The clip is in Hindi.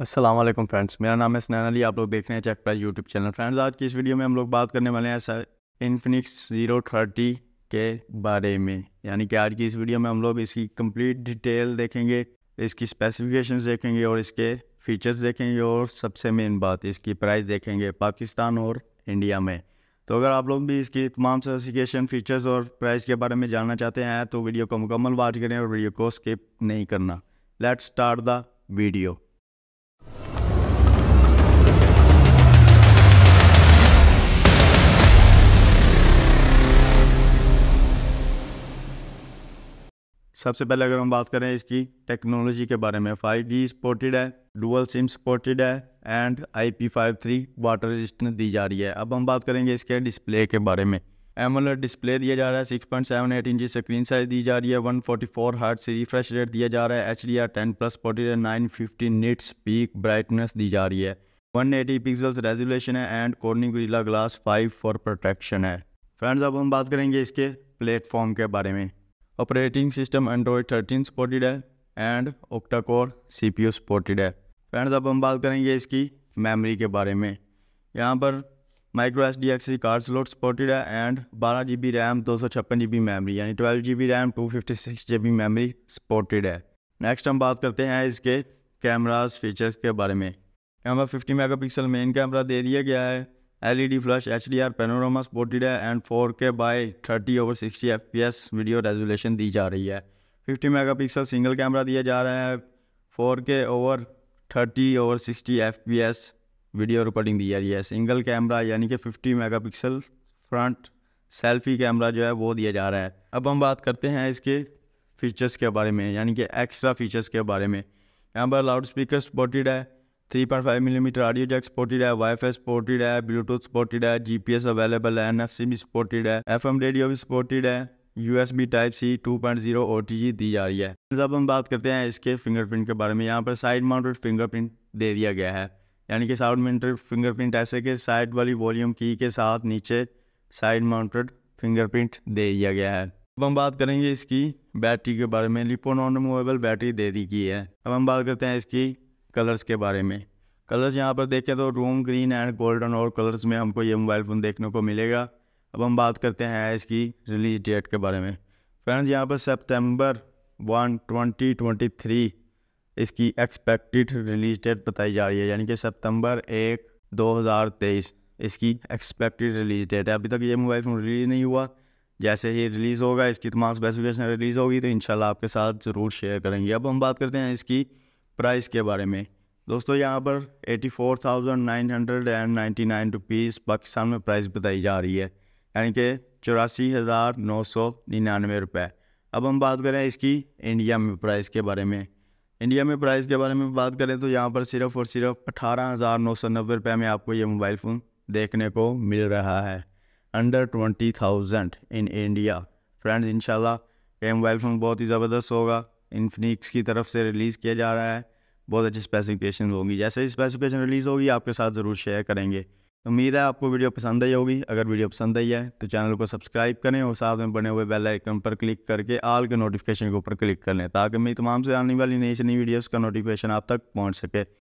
असलम फ्रेंड्स मेरा नाम है स्नैन अली आप लोग देख रहे हैं check price YouTube channel friends आज की इस वीडियो में हम लोग बात करने वाले हैं इन्फिनिक्स ज़ीरो थर्टी के बारे में यानी कि आज की इस वीडियो में हम लोग इसकी कंप्लीट डिटेल देखेंगे इसकी स्पेसिफिकेशंस देखेंगे और इसके फीचर्स देखेंगे और सबसे मेन बात इसकी प्राइस देखेंगे पाकिस्तान और इंडिया में तो अगर आप लोग भी इसकी तमाम स्पेसिफिकेशन फीचर्स और प्राइस के बारे में जानना चाहते हैं तो वीडियो को मुकम्मल वॉच करें और वीडियो को स्किप नहीं करना लेट्स स्टार्ट द वीडियो सबसे पहले अगर हम बात करें इसकी टेक्नोलॉजी के बारे में फाइव जी सपोर्टेड है डुअल सिम सपोर्टेड है and I P five three water resistance दी जा रही है अब हम बात करेंगे इसके डिस्प्ले के बारे में एमोलेड डिस्प्ले दिया जा रहा है six point seven eight inch screen size दी जा रही है वन फोर्टी फोर हार्ट से रिफ्रेश रेट दिया जा रहा है H D R ten plus forty nine fifty nits peak brightness दी जा रही है वन एटी पिक्सल्स रेजोलेशन है and Corning gorilla glass five for protection है फ्रेंड्स अब हम बात करेंगे इसके प्लेटफॉर्म के बारे में operating system Android thirteen supported है core C P CPU supported है फ्रेंड्स अब हम बात करेंगे इसकी मेमोरी के बारे में यहाँ पर micro S D X C card slot supported है एंड बारह जी बी रैम दो सौ छप्पन जी बी मेमरी यानी twelve G B RAM two fifty six G B memory supported है नेक्स्ट हम बात करते हैं इसके कैमराज फीचर्स के बारे में यहाँ पर fifty megapixel main camera दे दिया गया है LED flash HDR panorama supported है and 4K by 30 over 60 fps video resolution दी जा रही है 50 मेगापिक्सल सिंगल कैमरा दिया जा रहा है 4K over 30 over 60 fps video recording दी जा रही है सिंगल कैमरा यानी कि 50 मेगापिक्सल फ्रंट सेल्फी कैमरा जो है वो दिया जा रहा है अब हम बात करते हैं इसके फीचर्स के बारे में यानी कि एक्स्ट्रा फीचर्स के बारे में यहाँ पर लाउड स्पीकर सपोर्टेड है three point five millimetre audio jack supported है फाई सपोर्टेड है ब्लूटूथ सपोर्टेड है जीपीएस अवेलेबल है एनएफसी भी सपोर्टेड है एफएम रेडियो भी सपोर्टेड है यूएसबी टाइप सी 2.0 पॉइंट दी जा रही है अब हम बात करते हैं इसके फिंगरप्रिंट के बारे में यहाँ पर साइड माउंटेड फिंगरप्रिंट दे दिया गया है यानी कि साउंड मिनटर फिंगरप्रिंट ऐसे के साइड वाली वॉल्यूम की के साथ नीचे साइड माउंटेड फिंगरप्रिंट दे दिया गया है अब हम बात करेंगे इसकी बैटरी के बारे में लिपो नॉन रिमूवेबल बैटरी दे दी गई है अब हम बात करते हैं इसकी कलर्स के बारे में कलर्स यहाँ पर देखें तो रूम ग्रीन एंड गोल्डन और कलर्स में हमको ये मोबाइल फ़ोन देखने को मिलेगा अब हम बात करते हैं इसकी रिलीज़ डेट के बारे में फ्रेंड्स यहाँ पर सितंबर वन ट्वेंटी ट्वेंटी थ्री इसकी एक्सपेक्टेड रिलीज़ डेट बताई जा रही है यानी कि सितंबर एक दो हज़ार तेईस इसकी एक्सपेक्टेड रिलीज़ डेट है अभी तक ये मोबाइल फ़ोन रिलीज़ नहीं हुआ जैसे ही रिलीज़ होगा इसकी तमाम स्पेसिफिकेशन रिलीज़ होगी तो इन आपके साथ ज़रूर शेयर करेंगे अब हम बात करते हैं इसकी प्राइस के बारे में दोस्तों यहाँ पर eighty four thousand nine hundred and ninety nine rupees Pakistan में प्राइस बताई जा रही है यानी कि चौरासी हज़ार नौ सौ निन्यानवे रुपये अब हम बात करें इसकी इंडिया में प्राइस के बारे में इंडिया में प्राइस के बारे में बात करें तो यहाँ पर सिर्फ और सिर्फ अठारह हज़ार नौ सौ नब्बे रुपये में आपको ये मोबाइल फ़ोन देखने को मिल रहा है under twenty thousand in India friends इंशाल्लाह ये मोबाइल फ़ोन बहुत ही ज़बरदस्त होगा इनफिनिक्स की तरफ से रिलीज़ किया जा रहा है बहुत अच्छी स्पेसिफिकेशन होगी जैसे ही स्पेसिफिकेशन रिलीज़ होगी आपके साथ ज़रूर शेयर करेंगे उम्मीद है आपको वीडियो पसंद आई होगी अगर वीडियो पसंद आई है तो चैनल को सब्सक्राइब करें और साथ में बने हुए बेल आइकन पर क्लिक करके आल के नोटिफिकेशन के ऊपर क्लिक कर लें ताकि मेरी तमाम से आने वाली नई नई वीडियोस का नोटिफिकेशन आप तक पहुंच सके